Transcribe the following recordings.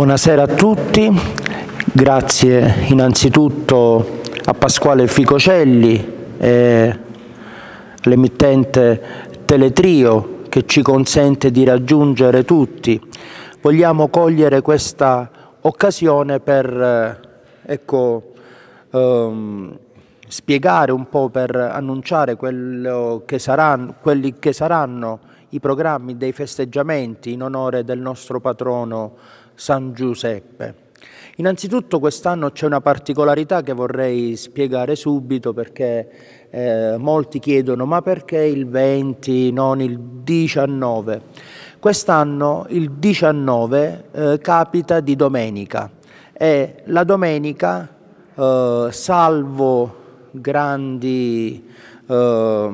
Buonasera a tutti, grazie innanzitutto a Pasquale Ficocelli e all'emittente Teletrio che ci consente di raggiungere tutti. Vogliamo cogliere questa occasione per eh, ecco, ehm, spiegare un po', per annunciare che saranno, quelli che saranno i programmi dei festeggiamenti in onore del nostro patrono San Giuseppe. Innanzitutto quest'anno c'è una particolarità che vorrei spiegare subito perché eh, molti chiedono ma perché il 20 non il 19? Quest'anno il 19 eh, capita di domenica e la domenica eh, salvo grandi eh,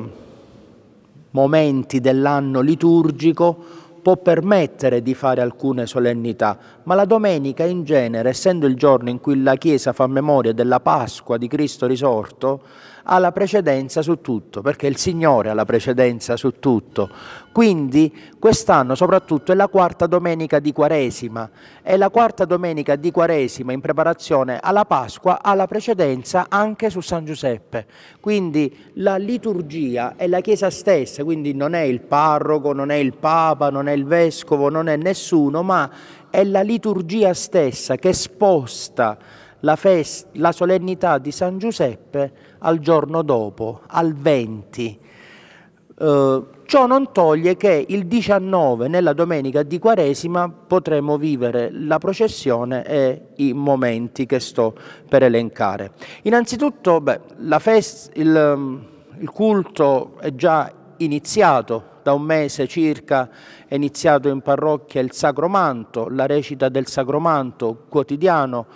momenti dell'anno liturgico può permettere di fare alcune solennità, ma la domenica in genere, essendo il giorno in cui la Chiesa fa memoria della Pasqua di Cristo risorto, ha la precedenza su tutto, perché il Signore ha la precedenza su tutto. Quindi quest'anno soprattutto è la quarta domenica di Quaresima, e la quarta domenica di Quaresima in preparazione alla Pasqua, ha la precedenza anche su San Giuseppe. Quindi la liturgia è la Chiesa stessa, quindi non è il parroco, non è il Papa, non è il Vescovo, non è nessuno, ma è la liturgia stessa che sposta la, festa, la solennità di San Giuseppe al giorno dopo, al 20. Eh, ciò non toglie che il 19, nella domenica di Quaresima, potremo vivere la processione e i momenti che sto per elencare. Innanzitutto, beh, il, ehm, il culto è già iniziato da un mese circa è iniziato in parrocchia il Sacromanto, la recita del Sacromanto quotidiano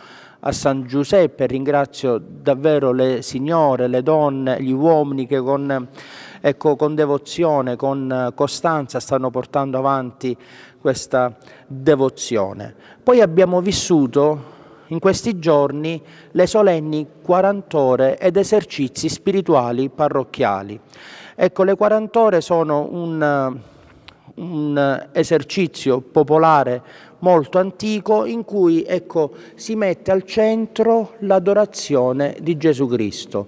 a San Giuseppe, ringrazio davvero le signore, le donne, gli uomini che con, ecco, con devozione, con costanza stanno portando avanti questa devozione. Poi abbiamo vissuto in questi giorni le solenni 40 ore ed esercizi spirituali parrocchiali. Ecco, le 40 ore sono un, un esercizio popolare molto antico in cui ecco, si mette al centro l'adorazione di Gesù Cristo.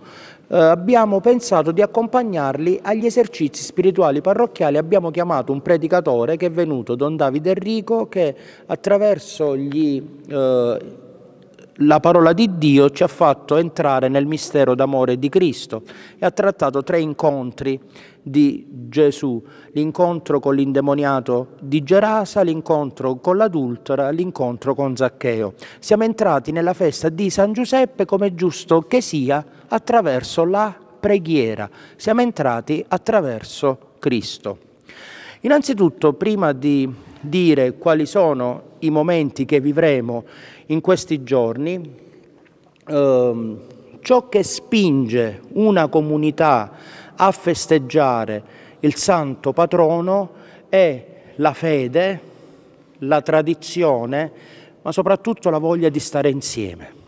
Eh, abbiamo pensato di accompagnarli agli esercizi spirituali parrocchiali, abbiamo chiamato un predicatore che è venuto, Don Davide Enrico, che attraverso gli eh, la parola di Dio ci ha fatto entrare nel mistero d'amore di Cristo e ha trattato tre incontri di Gesù, l'incontro con l'indemoniato di Gerasa, l'incontro con l'adultera, l'incontro con Zaccheo. Siamo entrati nella festa di San Giuseppe come giusto che sia attraverso la preghiera, siamo entrati attraverso Cristo. Innanzitutto, prima di dire quali sono i momenti che vivremo in questi giorni, ehm, ciò che spinge una comunità a festeggiare il santo patrono è la fede, la tradizione, ma soprattutto la voglia di stare insieme.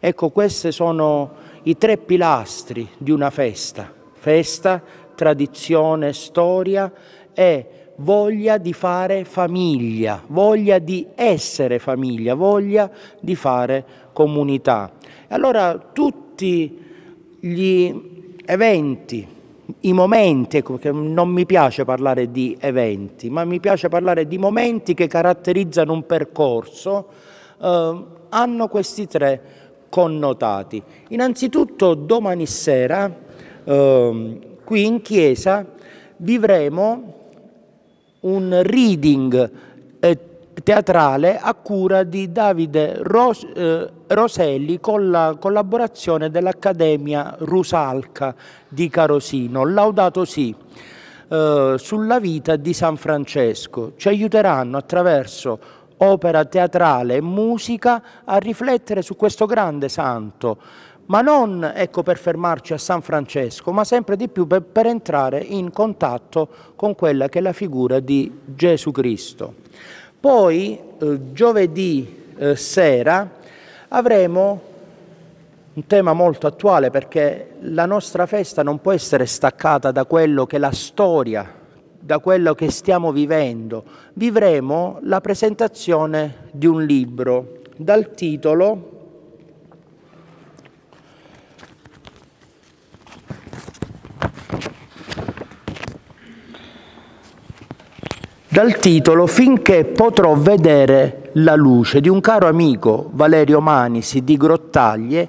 Ecco, questi sono i tre pilastri di una festa, festa, tradizione, storia e voglia di fare famiglia, voglia di essere famiglia, voglia di fare comunità. Allora tutti gli eventi, i momenti, ecco, non mi piace parlare di eventi, ma mi piace parlare di momenti che caratterizzano un percorso, eh, hanno questi tre connotati. Innanzitutto domani sera eh, qui in chiesa vivremo un reading eh, teatrale a cura di Davide Ros eh, Roselli con la collaborazione dell'Accademia Rusalca di Carosino, laudato sì, eh, sulla vita di San Francesco. Ci aiuteranno attraverso opera teatrale e musica a riflettere su questo grande santo ma non ecco, per fermarci a San Francesco, ma sempre di più per, per, entrare in contatto con quella che è la figura di Gesù Cristo. Poi eh, giovedì eh, sera avremo un tema molto attuale perché la nostra festa non può essere staccata da quello che è la storia, da quello che stiamo vivendo. Vivremo la presentazione di un libro dal titolo dal titolo Finché potrò vedere la luce di un caro amico Valerio Manisi di Grottaglie,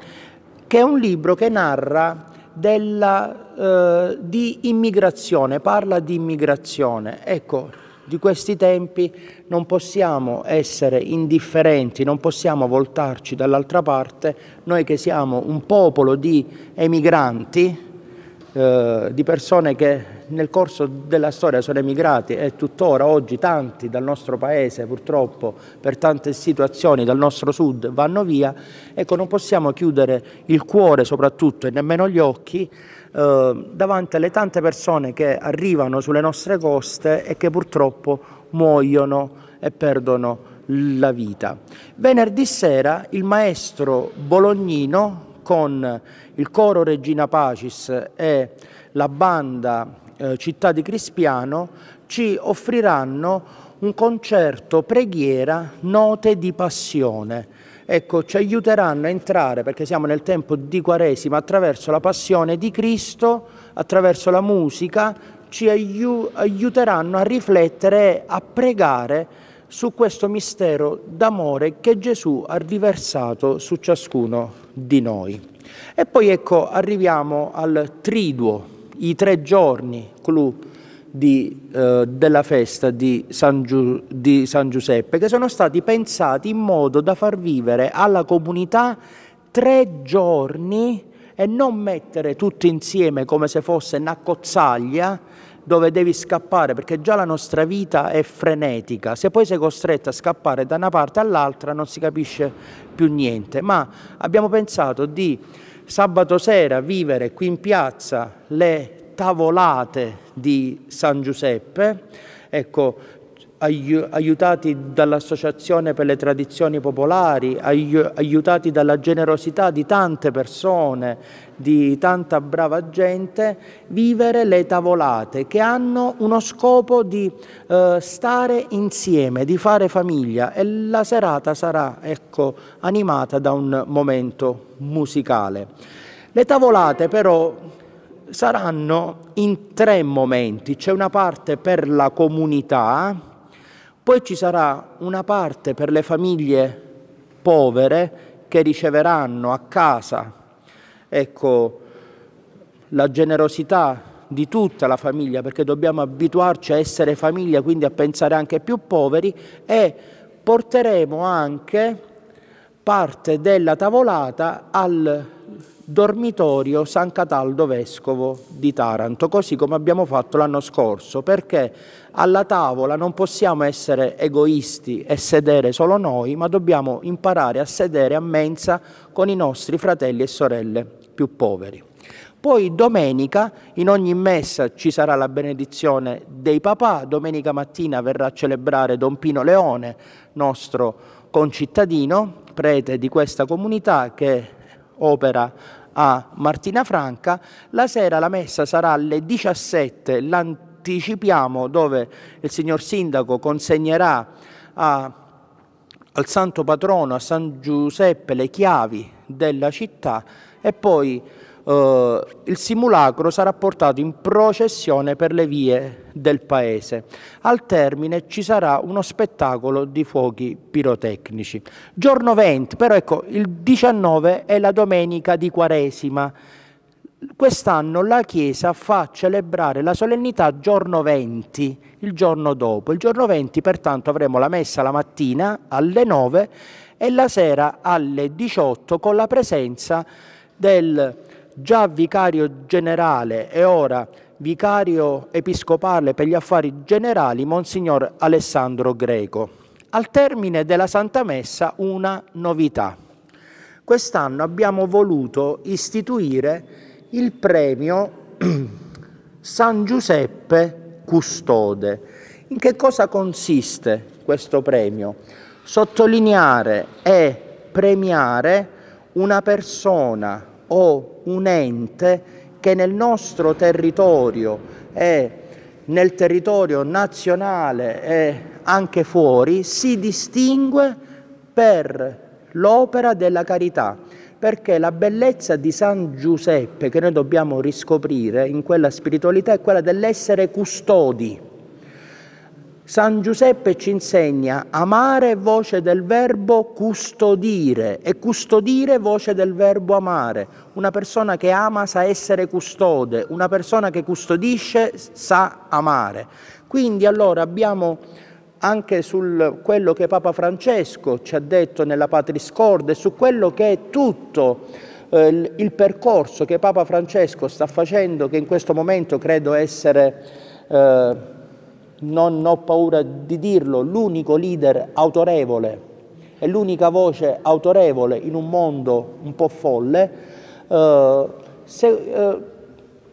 che è un libro che narra della, eh, di immigrazione, parla di immigrazione. Ecco, di questi tempi non possiamo essere indifferenti, non possiamo voltarci dall'altra parte, noi che siamo un popolo di emigranti, eh, di persone che nel corso della storia sono emigrati e tuttora oggi tanti dal nostro paese purtroppo per tante situazioni dal nostro sud vanno via, ecco non possiamo chiudere il cuore soprattutto e nemmeno gli occhi eh, davanti alle tante persone che arrivano sulle nostre coste e che purtroppo muoiono e perdono la vita. Venerdì sera il maestro bolognino con il coro Regina Pacis e la banda eh, città di Crispiano ci offriranno un concerto, preghiera, note di passione. Ecco, ci aiuteranno a entrare, perché siamo nel tempo di Quaresima, attraverso la passione di Cristo, attraverso la musica, ci aiu aiuteranno a riflettere, a pregare su questo mistero d'amore che Gesù ha riversato su ciascuno di noi. E poi ecco, arriviamo al triduo i tre giorni clou di, eh, della festa di San, Giu, di San Giuseppe, che sono stati pensati in modo da far vivere alla comunità tre giorni e non mettere tutti insieme come se fosse una cozzaglia dove devi scappare, perché già la nostra vita è frenetica, se poi sei costretto a scappare da una parte all'altra non si capisce più niente, ma abbiamo pensato di sabato sera vivere qui in piazza le tavolate di San Giuseppe. Ecco, aiutati dall'Associazione per le Tradizioni Popolari, aiutati dalla generosità di tante persone, di tanta brava gente, vivere le tavolate che hanno uno scopo di eh, stare insieme, di fare famiglia e la serata sarà ecco, animata da un momento musicale. Le tavolate però saranno in tre momenti, c'è una parte per la comunità, poi ci sarà una parte per le famiglie povere che riceveranno a casa, ecco, la generosità di tutta la famiglia, perché dobbiamo abituarci a essere famiglia, quindi a pensare anche più poveri, e porteremo anche parte della tavolata al dormitorio San Cataldo Vescovo di Taranto, così come abbiamo fatto l'anno scorso, perché alla tavola non possiamo essere egoisti e sedere solo noi, ma dobbiamo imparare a sedere a mensa con i nostri fratelli e sorelle più poveri. Poi domenica in ogni messa ci sarà la benedizione dei papà, domenica mattina verrà a celebrare Don Pino Leone, nostro concittadino, prete di questa comunità che opera a Martina Franca, la sera la messa sarà alle 17, l'anticipiamo dove il signor Sindaco consegnerà a, al santo patrono, a San Giuseppe, le chiavi della città e poi eh, il simulacro sarà portato in processione per le vie del paese. Al termine ci sarà uno spettacolo di fuochi pirotecnici. Giorno 20, però ecco, il 19 è la domenica di Quaresima. Quest'anno la Chiesa fa celebrare la solennità giorno 20, il giorno dopo. Il giorno 20 pertanto avremo la messa la mattina alle 9 e la sera alle 18 con la presenza del già vicario generale e ora vicario episcopale per gli affari generali, Monsignor Alessandro Greco. Al termine della Santa Messa una novità. Quest'anno abbiamo voluto istituire il premio San Giuseppe Custode. In che cosa consiste questo premio? Sottolineare e premiare una persona o un ente che nel nostro territorio e nel territorio nazionale e anche fuori si distingue per l'opera della carità, perché la bellezza di San Giuseppe che noi dobbiamo riscoprire in quella spiritualità è quella dell'essere custodi San Giuseppe ci insegna amare voce del verbo custodire e custodire voce del verbo amare. Una persona che ama sa essere custode, una persona che custodisce sa amare. Quindi allora abbiamo anche su quello che Papa Francesco ci ha detto nella Patris Corde, su quello che è tutto eh, il percorso che Papa Francesco sta facendo, che in questo momento credo essere... Eh, non ho paura di dirlo, l'unico leader autorevole e l'unica voce autorevole in un mondo un po' folle, eh, se, eh,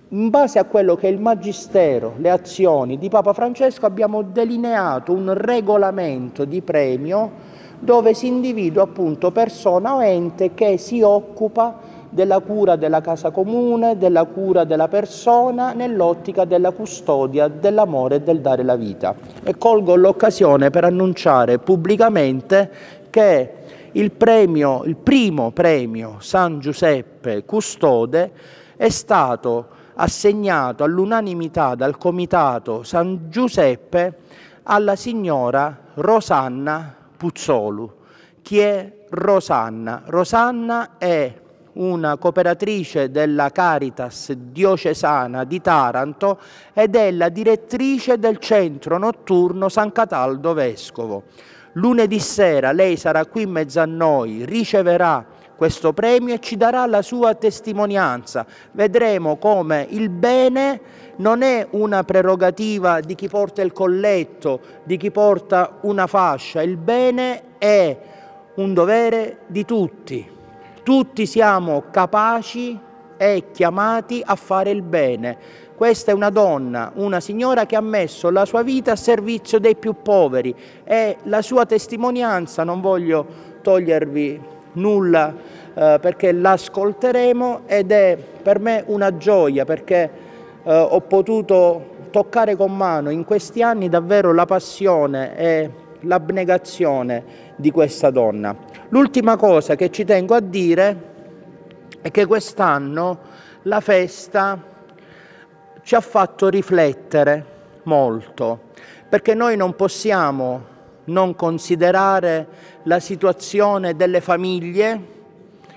in base a quello che è il Magistero, le azioni di Papa Francesco, abbiamo delineato un regolamento di premio dove si individua appunto persona o ente che si occupa della cura della casa comune, della cura della persona nell'ottica della custodia dell'amore e del dare la vita. E colgo l'occasione per annunciare pubblicamente che il, premio, il primo premio San Giuseppe Custode è stato assegnato all'unanimità dal Comitato San Giuseppe alla signora Rosanna Puzzolu. Chi è Rosanna? Rosanna è una cooperatrice della Caritas diocesana di Taranto ed è la direttrice del centro notturno San Cataldo Vescovo. Lunedì sera lei sarà qui in mezzo a noi, riceverà questo premio e ci darà la sua testimonianza. Vedremo come il bene non è una prerogativa di chi porta il colletto, di chi porta una fascia, il bene è un dovere di tutti. Tutti siamo capaci e chiamati a fare il bene. Questa è una donna, una signora che ha messo la sua vita a servizio dei più poveri e la sua testimonianza, non voglio togliervi nulla eh, perché l'ascolteremo ed è per me una gioia perché eh, ho potuto toccare con mano in questi anni davvero la passione e l'abnegazione di questa donna. L'ultima cosa che ci tengo a dire è che quest'anno la festa ci ha fatto riflettere molto, perché noi non possiamo non considerare la situazione delle famiglie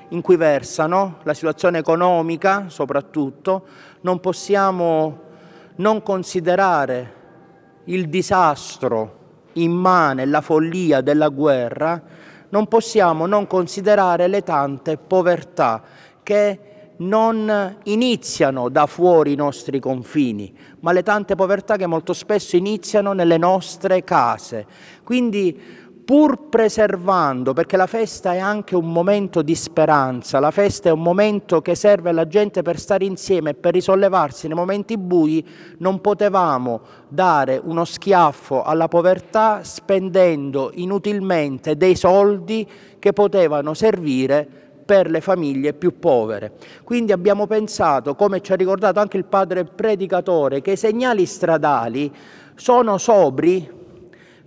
in cui versano, la situazione economica soprattutto, non possiamo non considerare il disastro immane la follia della guerra, non possiamo non considerare le tante povertà che non iniziano da fuori i nostri confini, ma le tante povertà che molto spesso iniziano nelle nostre case. Quindi pur preservando, perché la festa è anche un momento di speranza, la festa è un momento che serve alla gente per stare insieme e per risollevarsi nei momenti bui, non potevamo dare uno schiaffo alla povertà spendendo inutilmente dei soldi che potevano servire per le famiglie più povere. Quindi abbiamo pensato, come ci ha ricordato anche il padre predicatore, che i segnali stradali sono sobri,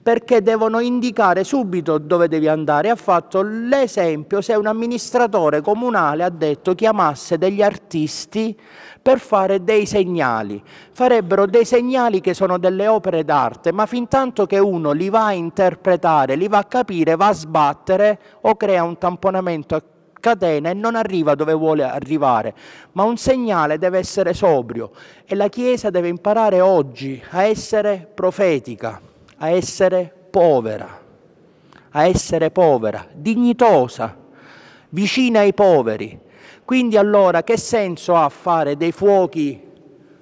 perché devono indicare subito dove devi andare. Ha fatto l'esempio se un amministratore comunale ha detto chiamasse degli artisti per fare dei segnali. Farebbero dei segnali che sono delle opere d'arte, ma fin tanto che uno li va a interpretare, li va a capire, va a sbattere o crea un tamponamento a catena e non arriva dove vuole arrivare, ma un segnale deve essere sobrio e la Chiesa deve imparare oggi a essere profetica a essere povera, a essere povera, dignitosa, vicina ai poveri. Quindi allora che senso ha fare dei fuochi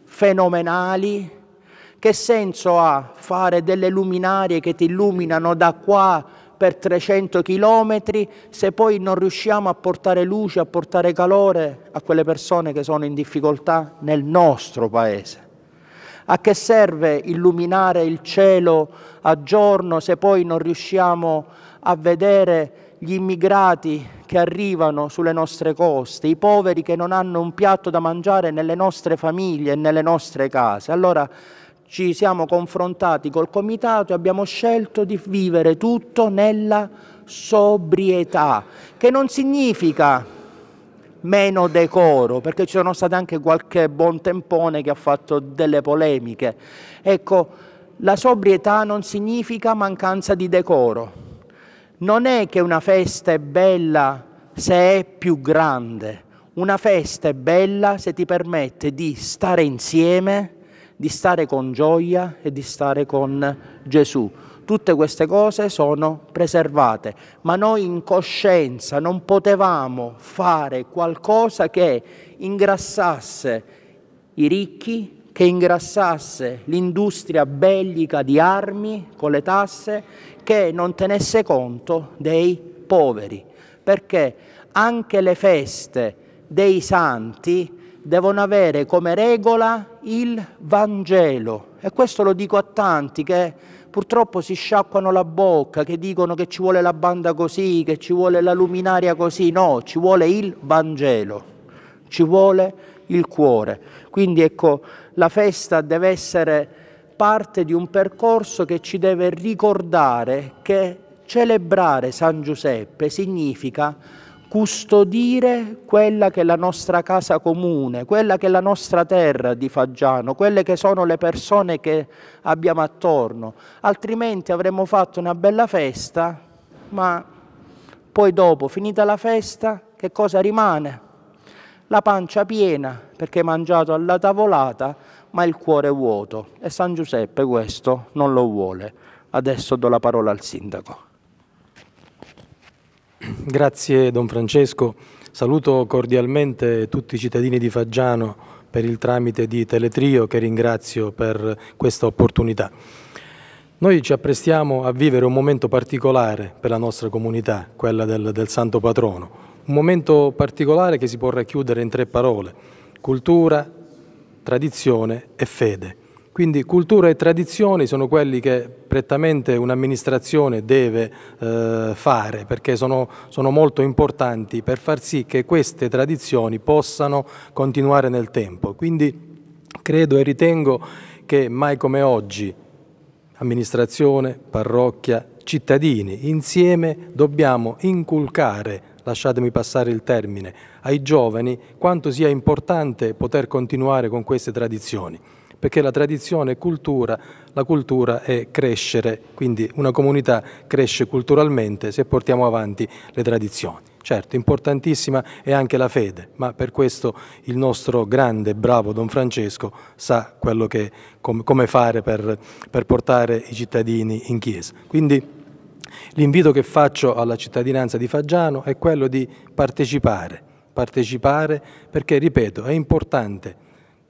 fenomenali? Che senso ha fare delle luminarie che ti illuminano da qua per 300 chilometri se poi non riusciamo a portare luce, a portare calore a quelle persone che sono in difficoltà nel nostro paese? A che serve illuminare il cielo a giorno se poi non riusciamo a vedere gli immigrati che arrivano sulle nostre coste, i poveri che non hanno un piatto da mangiare nelle nostre famiglie e nelle nostre case? Allora ci siamo confrontati col comitato e abbiamo scelto di vivere tutto nella sobrietà, che non significa meno decoro, perché ci sono state anche qualche buon tempone che ha fatto delle polemiche. Ecco, la sobrietà non significa mancanza di decoro. Non è che una festa è bella se è più grande. Una festa è bella se ti permette di stare insieme, di stare con gioia e di stare con Gesù tutte queste cose sono preservate, ma noi in coscienza non potevamo fare qualcosa che ingrassasse i ricchi, che ingrassasse l'industria bellica di armi con le tasse, che non tenesse conto dei poveri, perché anche le feste dei santi devono avere come regola il Vangelo. E questo lo dico a tanti che purtroppo si sciacquano la bocca, che dicono che ci vuole la banda così, che ci vuole la luminaria così, no, ci vuole il Vangelo, ci vuole il cuore. Quindi ecco, la festa deve essere parte di un percorso che ci deve ricordare che celebrare San Giuseppe significa custodire quella che è la nostra casa comune, quella che è la nostra terra di Faggiano, quelle che sono le persone che abbiamo attorno, altrimenti avremmo fatto una bella festa, ma poi dopo, finita la festa, che cosa rimane? La pancia piena perché mangiato alla tavolata, ma il cuore vuoto. E San Giuseppe questo non lo vuole. Adesso do la parola al sindaco. Grazie Don Francesco. Saluto cordialmente tutti i cittadini di Faggiano per il tramite di Teletrio che ringrazio per questa opportunità. Noi ci apprestiamo a vivere un momento particolare per la nostra comunità, quella del, del Santo Patrono. Un momento particolare che si può racchiudere in tre parole, cultura, tradizione e fede. Quindi cultura e tradizioni sono quelli che prettamente un'amministrazione deve eh, fare perché sono, sono, molto importanti per far sì che queste tradizioni possano continuare nel tempo. Quindi credo e ritengo che mai come oggi amministrazione, parrocchia, cittadini insieme dobbiamo inculcare lasciatemi passare il termine, ai giovani quanto sia importante poter continuare con queste tradizioni perché la tradizione è cultura, la cultura è crescere, quindi una comunità cresce culturalmente se portiamo avanti le tradizioni. Certo, importantissima è anche la fede, ma per questo il nostro grande e bravo Don Francesco sa che, com, come fare per, per portare i cittadini in chiesa. Quindi l'invito che faccio alla cittadinanza di Faggiano è quello di partecipare, partecipare perché, ripeto, è importante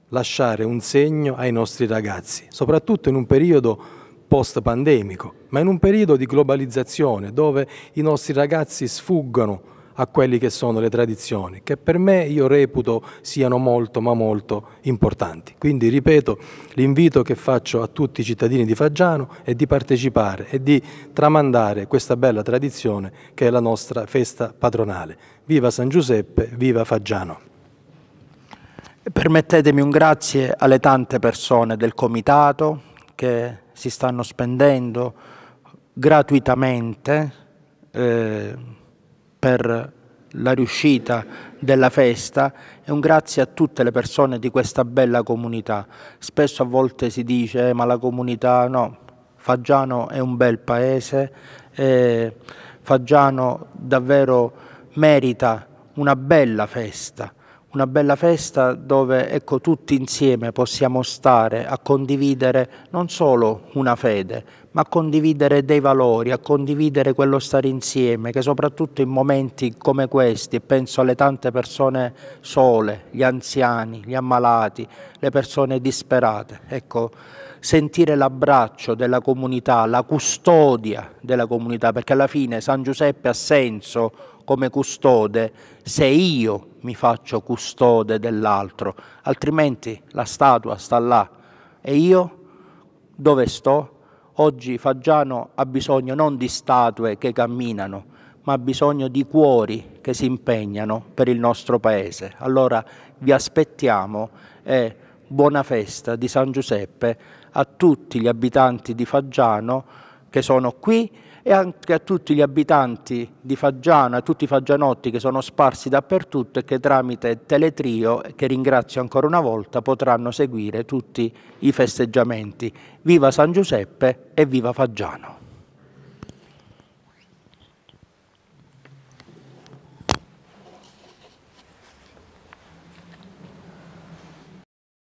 lasciare un segno ai nostri ragazzi, soprattutto in un periodo post-pandemico, ma in un periodo di globalizzazione dove i nostri ragazzi sfuggono a quelle che sono le tradizioni, che per me io reputo siano molto ma molto importanti. Quindi ripeto l'invito che faccio a tutti i cittadini di Faggiano è di partecipare e di tramandare questa bella tradizione che è la nostra festa patronale. Viva San Giuseppe, viva Faggiano! Permettetemi un grazie alle tante persone del Comitato che si stanno spendendo gratuitamente eh, per la riuscita della festa e un grazie a tutte le persone di questa bella comunità. Spesso a volte si dice eh, ma la comunità no, Faggiano è un bel paese, eh, Faggiano davvero merita una bella festa una bella festa dove ecco, tutti insieme possiamo stare a condividere non solo una fede, ma a condividere dei valori, a condividere quello stare insieme, che soprattutto in momenti come questi, penso alle tante persone sole, gli anziani, gli ammalati, le persone disperate, ecco, sentire l'abbraccio della comunità, la custodia della comunità, perché alla fine San Giuseppe ha senso come custode se io mi faccio custode dell'altro, altrimenti la statua sta là e io dove sto? Oggi Faggiano ha bisogno non di statue che camminano, ma ha bisogno di cuori che si impegnano per il nostro paese. Allora vi aspettiamo e buona festa di San Giuseppe a tutti gli abitanti di Faggiano che sono qui e anche a tutti gli abitanti di Faggiano, a tutti i faggianotti che sono sparsi dappertutto e che tramite Teletrio, che ringrazio ancora una volta, potranno seguire tutti i festeggiamenti. Viva San Giuseppe e viva Faggiano!